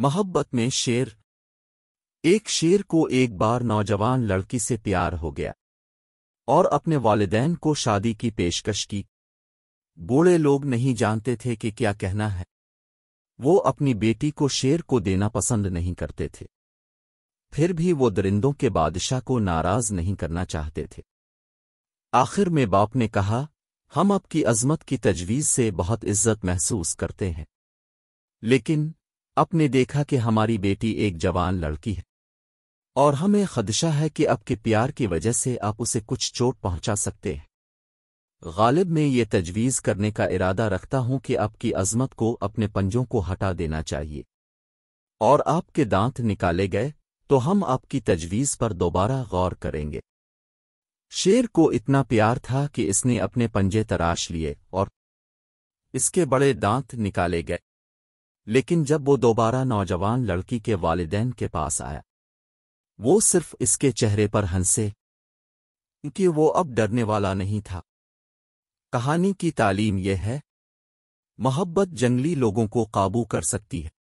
मोहब्बत में शेर एक शेर को एक बार नौजवान लड़की से प्यार हो गया और अपने वालदेन को शादी की पेशकश की बूढ़े लोग नहीं जानते थे कि क्या कहना है वो अपनी बेटी को शेर को देना पसंद नहीं करते थे फिर भी वो दरिंदों के बादशाह को नाराज नहीं करना चाहते थे आखिर में बाप ने कहा हम आपकी अजमत की तजवीज़ से बहुत इज्जत महसूस करते हैं लेकिन अपने देखा कि हमारी बेटी एक जवान लड़की है और हमें खदशा है कि आपके प्यार की वजह से आप उसे कुछ चोट पहुंचा सकते हैं गालिब में ये तजवीज़ करने का इरादा रखता हूं कि आपकी अजमत को अपने पंजों को हटा देना चाहिए और आपके दांत निकाले गए तो हम आपकी तजवीज़ पर दोबारा गौर करेंगे शेर को इतना प्यार था कि इसने अपने पंजे तराश लिए और इसके बड़े दांत निकाले गए लेकिन जब वो दोबारा नौजवान लड़की के वालदेन के पास आया वो सिर्फ इसके चेहरे पर हंसे क्योंकि वो अब डरने वाला नहीं था कहानी की तालीम यह है मोहब्बत जंगली लोगों को काबू कर सकती है